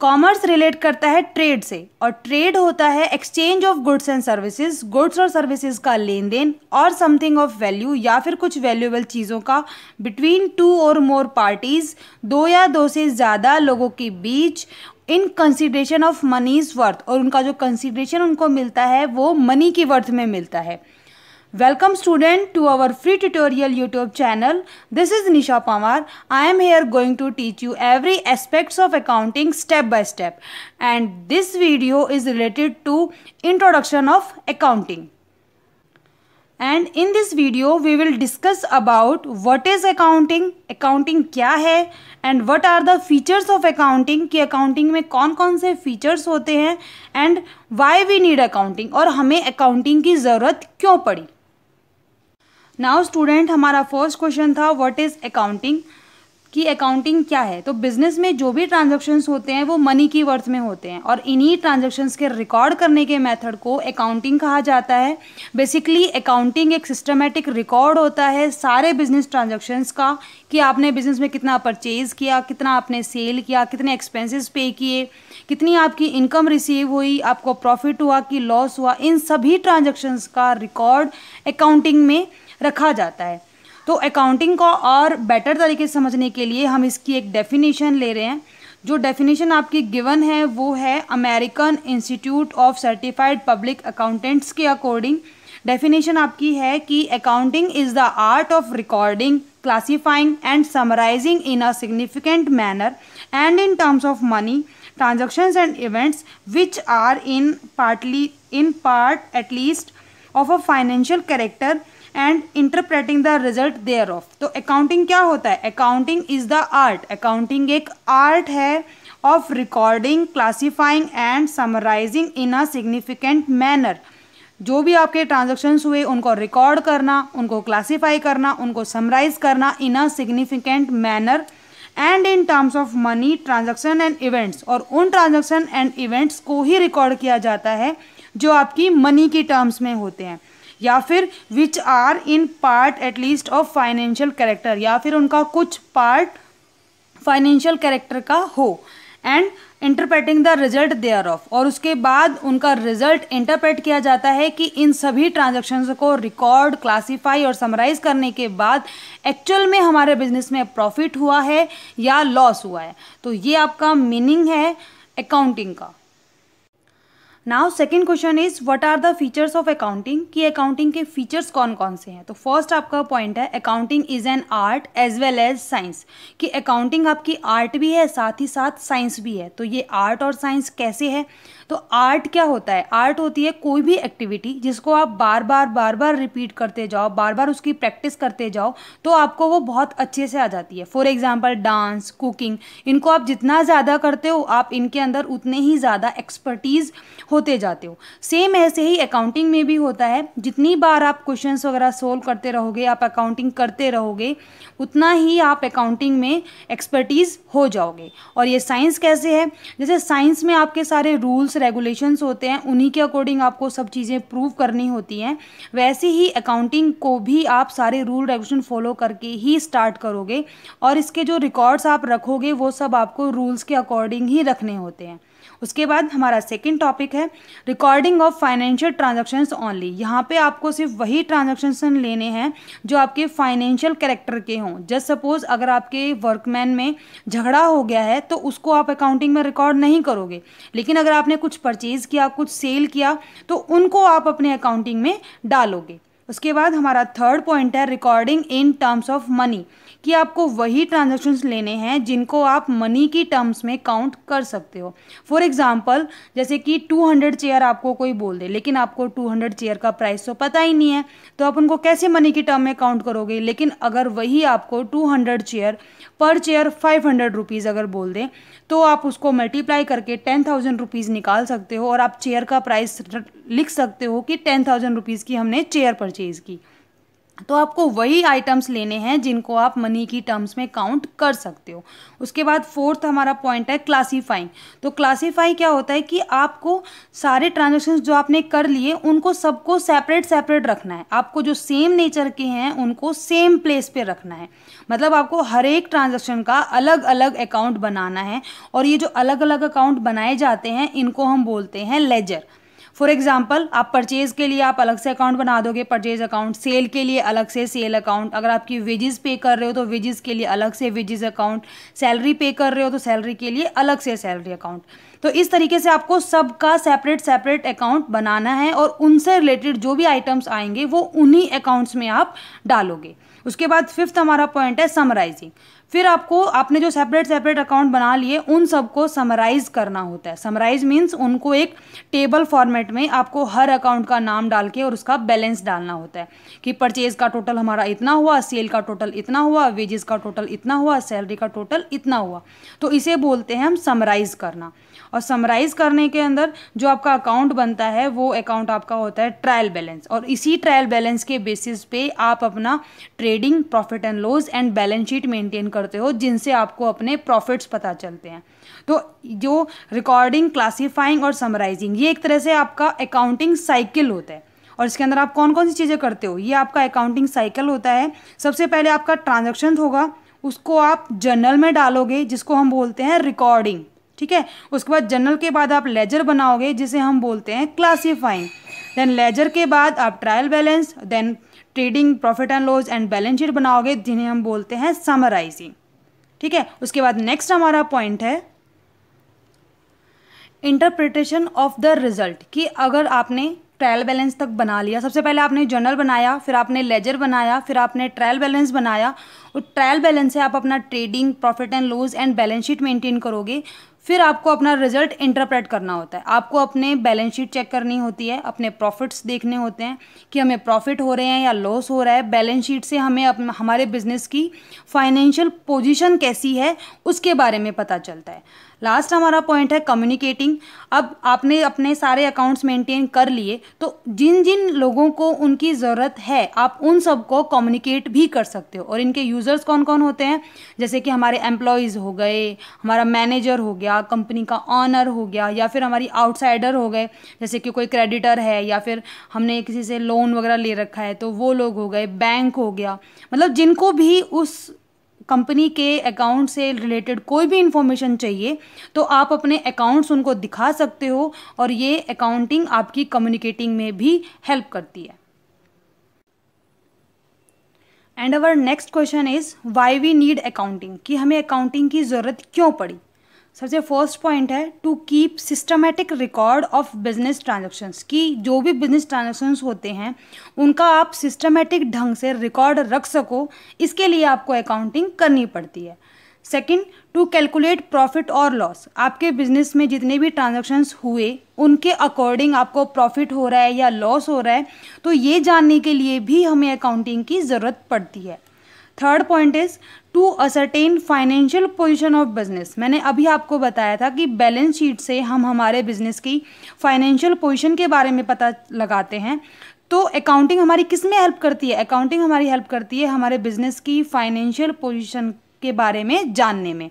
Commerce relate करता है trade से और ट्रेड होता है exchange of goods and services goods और सर्विसेज का लेन देन और समथिंग ऑफ वैल्यू या फिर कुछ वैल्यूएबल चीज़ों का बिटवीन टू और मोर पार्टीज दो या दो से ज़्यादा लोगों के बीच in consideration of money's worth और उनका जो कंसिड्रेशन उनको मिलता है वो मनी की वर्थ में मिलता है Welcome student to our free tutorial YouTube channel. This is Nisha Pawar. I am here going to teach you every aspects of accounting step by step. And this video is related to introduction of accounting. And in this video we will discuss about what is accounting, accounting क्या है and what are the features of accounting कि accounting में कौन कौन से features होते हैं and why we need accounting और हमें accounting की ज़रूरत क्यों पड़ी नाउ स्टूडेंट हमारा फर्स्ट क्वेश्चन था व्हाट इज़ अकाउंटिंग कि अकाउंटिंग क्या है तो बिजनेस में जो भी ट्रांजेक्शन्स होते हैं वो मनी की वर्थ में होते हैं और इन्हीं ट्रांजेक्शन्स के रिकॉर्ड करने के मेथड को अकाउंटिंग कहा जाता है बेसिकली अकाउंटिंग एक सिस्टमेटिक रिकॉर्ड होता है सारे बिजनेस ट्रांजेक्शन्स का कि आपने बिजनेस में कितना परचेज किया कितना आपने सेल किया कितने एक्सपेंसिस पे किए कितनी आपकी इनकम रिसीव हुई आपको प्रॉफिट हुआ कि लॉस हुआ इन सभी ट्रांजेक्शन्स का रिकॉर्ड अकाउंटिंग में रखा जाता है तो अकाउंटिंग को और बेटर तरीके से समझने के लिए हम इसकी एक डेफिनेशन ले रहे हैं जो डेफिनेशन आपकी गिवन है वो है American Institute of Certified Public accountants के अकॉर्डिंग डेफिनेशन आपकी है कि accounting is the art of recording classifying and summarising in a significant manner and in terms of money transaction and events which are in partly in part at least of a financial character and interpreting the result thereof तो accounting क्या होता है accounting is the art accounting एक art है of recording classifying and summarising in a significant manner जो भी आपके transactions हुए उनको रिकॉर्ड करना उनको क्लासीफाई करना उनको समराइज करना in a significant manner and in terms of money transaction and events और उन ट्रांजेक्शन एंड इवेंट्स को ही रिकॉर्ड किया जाता है जो आपकी मनी की टर्म्स में होते हैं या फिर which are in part at least of financial character या फिर उनका कुछ पार्ट फाइनेंशियल कैरेक्टर का हो and interpreting the result thereof और उसके बाद उनका रिजल्ट इंटरप्रेट किया जाता है कि इन सभी ट्रांजेक्शन्स को रिकॉर्ड क्लासीफाई और समराइज करने के बाद एक्चुअल में हमारे बिजनेस में प्रॉफिट हुआ है या लॉस हुआ है तो ये आपका मीनिंग है अकाउंटिंग का now second question is what are the features of accounting कि अकाउंटिंग के फीचर्स कौन कौन से हैं तो फर्स्ट आपका पॉइंट है accounting is an art as well as science कि अकाउंटिंग आपकी आर्ट भी है साथ ही साथ साइंस भी है तो ये आर्ट और साइंस कैसे है तो आर्ट क्या होता है आर्ट होती है कोई भी एक्टिविटी जिसको आप बार बार बार बार रिपीट करते जाओ बार बार उसकी प्रैक्टिस करते जाओ तो आपको वो बहुत अच्छे से आ जाती है फॉर एग्जाम्पल डांस कुकिंग इनको आप जितना ज़्यादा करते हो आप इनके अंदर उतने ही ज़्यादा एक्सपर्टीज़ हो होते जाते हो सेम ऐसे ही अकाउंटिंग में भी होता है जितनी बार आप क्वेश्चंस वगैरह सोल्व करते रहोगे आप अकाउंटिंग करते रहोगे उतना ही आप अकाउंटिंग में एक्सपर्टीज़ हो जाओगे और ये साइंस कैसे है जैसे साइंस में आपके सारे रूल्स रेगुलेशंस होते हैं उन्हीं के अकॉर्डिंग आपको सब चीज़ें प्रूव करनी होती हैं वैसे ही अकाउंटिंग को भी आप सारे रूल रेगुलेशन फॉलो करके ही स्टार्ट करोगे और इसके जो रिकॉर्ड्स आप रखोगे वो सब आपको रूल्स के अकॉर्डिंग ही रखने होते हैं उसके बाद हमारा सेकेंड टॉपिक है recording of financial transactions only यहाँ पे आपको सिर्फ वही ट्रांजेक्शन लेने हैं जो आपके फाइनेंशियल कैरेक्टर के हों जस्ट सपोज अगर आपके वर्कमैन में झगड़ा हो गया है तो उसको आप अकाउंटिंग में रिकॉर्ड नहीं करोगे लेकिन अगर आपने कुछ परचेज़ किया कुछ सेल किया तो उनको आप अपने अकाउंटिंग में डालोगे उसके बाद हमारा थर्ड पॉइंट है recording in terms of money कि आपको वही ट्रांजेक्शन्स लेने हैं जिनको आप मनी की टर्म्स में काउंट कर सकते हो फॉर एग्जाम्पल जैसे कि 200 चेयर आपको कोई बोल दे लेकिन आपको 200 चेयर का प्राइस तो पता ही नहीं है तो आप उनको कैसे मनी की टर्म में काउंट करोगे लेकिन अगर वही आपको 200 चेयर पर चेयर फाइव हंड्रेड अगर बोल दें तो आप उसको मल्टीप्लाई करके टेन थाउजेंड रुपीज़ निकाल सकते हो और आप चेयर का प्राइस लिख सकते हो कि टेन थाउजेंड रुपीज़ की हमने चेयर परचेज़ की तो आपको वही आइटम्स लेने हैं जिनको आप मनी की टर्म्स में काउंट कर सकते हो उसके बाद फोर्थ हमारा पॉइंट है क्लासीफाइंग तो क्लासीफाई क्या होता है कि आपको सारे ट्रांजेक्शन जो आपने कर लिए उनको सबको सेपरेट सेपरेट रखना है आपको जो सेम नेचर के हैं उनको सेम प्लेस पे रखना है मतलब आपको हर एक ट्रांजेक्शन का अलग अलग अकाउंट बनाना है और ये जो अलग अलग अकाउंट बनाए जाते हैं इनको हम बोलते हैं लेजर फॉर एग्जाम्पल आप परचेज के लिए आप अलग से अकाउंट बना दोगे परचेज अकाउंट सेल के लिए अलग से सेल अकाउंट अगर आपकी वेजेस पे कर रहे हो तो वेजेस के लिए अलग से वेजेस अकाउंट सैलरी पे कर रहे हो तो सैलरी के लिए अलग से सैलरी अकाउंट तो इस तरीके से आपको सबका सेपरेट सेपरेट अकाउंट बनाना है और उनसे रिलेटेड जो भी आइटम्स आएंगे वो उन्हीं अकाउंट्स में आप डालोगे उसके बाद फिफ्थ हमारा पॉइंट है समराइजिंग फिर आपको आपने जो सेपरेट सेपरेट अकाउंट बना लिए उन सबको समराइज करना होता है समराइज मीन्स उनको एक टेबल फॉर्मेट में आपको हर अकाउंट का नाम डाल के और उसका बैलेंस डालना होता है कि परचेज का टोटल हमारा इतना हुआ सेल का टोटल इतना हुआ वेजेस का टोटल इतना हुआ सैलरी का टोटल इतना हुआ तो इसे बोलते हैं हम समराइज करना और समराइज़ करने के अंदर जो आपका अकाउंट बनता है वो अकाउंट आपका होता है ट्रायल बैलेंस और इसी ट्रायल बैलेंस के बेसिस पे आप अपना trading profit and loss and balance sheet maintain करते हो जिनसे आपको अपने प्रॉफिट्स पता चलते हैं तो जो रिकॉर्डिंग क्लासीफाइंग और समराइजिंग ये एक तरह से आपका अकाउंटिंग साइकिल होता है और इसके अंदर आप कौन कौन सी चीज़ें करते हो ये आपका अकाउंटिंग साइकिल होता है सबसे पहले आपका ट्रांजेक्शन होगा उसको आप जर्नल में डालोगे जिसको हम बोलते हैं रिकॉर्डिंग ठीक है उसके बाद जनरल के बाद आप लेजर बनाओगे जिसे हम बोलते हैं क्लासीफाइंग देन लेजर के बाद आप trial balance then trading profit and loss and balance sheet बनाओगे जिन्हें हम बोलते हैं समराइजिंग ठीक है उसके बाद नेक्स्ट हमारा पॉइंट है इंटरप्रिटेशन ऑफ द रिजल्ट कि अगर आपने ट्रायल बैलेंस तक बना लिया सबसे पहले आपने जर्नल बनाया फिर आपने लेजर बनाया फिर आपने ट्रायल बैलेंस बनाया और ट्रायल बैलेंस से आप अपना trading profit and loss and balance sheet maintain करोगे फिर आपको अपना रिजल्ट इंटरप्रेट करना होता है आपको अपने बैलेंस शीट चेक करनी होती है अपने प्रॉफिट्स देखने होते हैं कि हमें प्रॉफिट हो रहे हैं या लॉस हो रहा है बैलेंस शीट से हमें अपने हमारे बिजनेस की फाइनेंशियल पोजीशन कैसी है उसके बारे में पता चलता है लास्ट हमारा पॉइंट है कम्युनिकेटिंग अब आपने अपने सारे अकाउंट्स मेंटेन कर लिए तो जिन जिन लोगों को उनकी ज़रूरत है आप उन सबको कम्युनिकेट भी कर सकते हो और इनके यूज़र्स कौन कौन होते हैं जैसे कि हमारे एम्प्लॉयज़ हो गए हमारा मैनेजर हो गया कंपनी का ऑनर हो गया या फिर हमारी आउटसाइडर हो गए जैसे कि कोई क्रेडिटर है या फिर हमने किसी से लोन वगैरह ले रखा है तो वो लोग हो गए बैंक हो गया मतलब जिनको भी उस कंपनी के अकाउंट से रिलेटेड कोई भी इंफॉर्मेशन चाहिए तो आप अपने अकाउंट्स उनको दिखा सकते हो और ये अकाउंटिंग आपकी कम्युनिकेटिंग में भी हेल्प करती है and our next question is why we need accounting कि हमें अकाउंटिंग की ज़रूरत क्यों पड़ी सबसे फर्स्ट पॉइंट है to keep systematic record of business transactions कि जो भी बिजनेस ट्रांजेक्शन्स होते हैं उनका आप सिस्टमेटिक ढंग से रिकॉर्ड रख सको इसके लिए आपको अकाउंटिंग करनी पड़ती है सेकंड टू कैलकुलेट प्रॉफिट और लॉस आपके बिजनेस में जितने भी ट्रांजेक्शन्स हुए उनके अकॉर्डिंग आपको प्रॉफिट हो रहा है या लॉस हो रहा है तो ये जानने के लिए भी हमें अकाउंटिंग की ज़रूरत पड़ती है third point is to ascertain financial position of business मैंने अभी आपको बताया था कि बैलेंस शीट से हम हमारे बिजनेस की फाइनेंशियल पोजिशन के बारे में पता लगाते हैं तो अकाउंटिंग हमारी किस में हेल्प करती है अकाउंटिंग हमारी हेल्प करती है हमारे बिजनेस की फाइनेंशियल पोजिशन के बारे में जानने में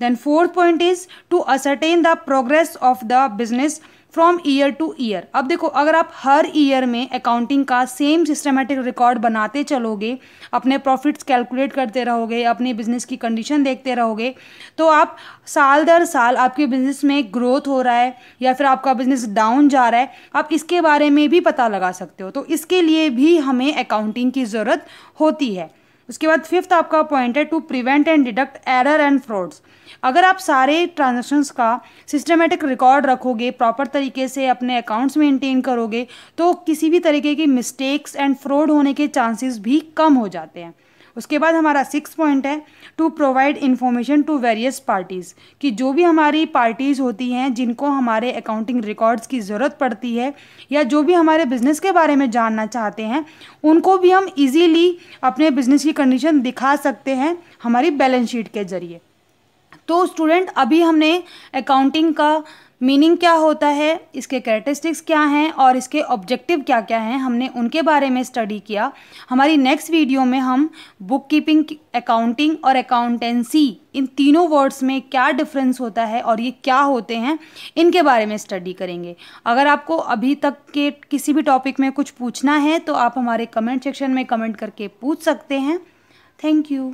then fourth point is to ascertain the progress of the business from year to year अब देखो अगर आप हर ईयर में अकाउंटिंग का सेम सिस्टमेटिक रिकॉर्ड बनाते चलोगे अपने प्रॉफिट्स कैलकुलेट करते रहोगे अपने बिजनेस की कंडीशन देखते रहोगे तो आप साल दर साल आपके बिजनेस में ग्रोथ हो रहा है या फिर आपका बिजनेस डाउन जा रहा है आप इसके बारे में भी पता लगा सकते हो तो इसके लिए भी हमें अकाउंटिंग की ज़रूरत होती है उसके बाद फिफ्थ आपका पॉइंट है to prevent and deduct error and frauds अगर आप सारे ट्रांजेक्शन्स का सिस्टमेटिक रिकॉर्ड रखोगे प्रॉपर तरीके से अपने अकाउंट्स मेंटेन करोगे तो किसी भी तरीके की मिस्टेक्स एंड फ्रॉड होने के चांसेस भी कम हो जाते हैं उसके बाद हमारा सिक्स पॉइंट है to provide information to various parties कि जो भी हमारी पार्टीज़ होती हैं जिनको हमारे अकाउंटिंग रिकॉर्ड्स की ज़रूरत पड़ती है या जो भी हमारे बिज़नेस के बारे में जानना चाहते हैं उनको भी हम इजीली अपने बिज़नेस की कंडीशन दिखा सकते हैं हमारी बैलेंस शीट के ज़रिए तो स्टूडेंट अभी हमने अकाउंटिंग का मीनिंग क्या होता है इसके कैरेटिस्टिक्स क्या हैं और इसके ऑब्जेक्टिव क्या क्या हैं हमने उनके बारे में स्टडी किया हमारी नेक्स्ट वीडियो में हम बुक कीपिंग अकाउंटिंग और अकाउंटेंसी इन तीनों वर्ड्स में क्या डिफरेंस होता है और ये क्या होते हैं इनके बारे में स्टडी करेंगे अगर आपको अभी तक के किसी भी टॉपिक में कुछ पूछना है तो आप हमारे कमेंट सेक्शन में कमेंट करके पूछ सकते हैं थैंक यू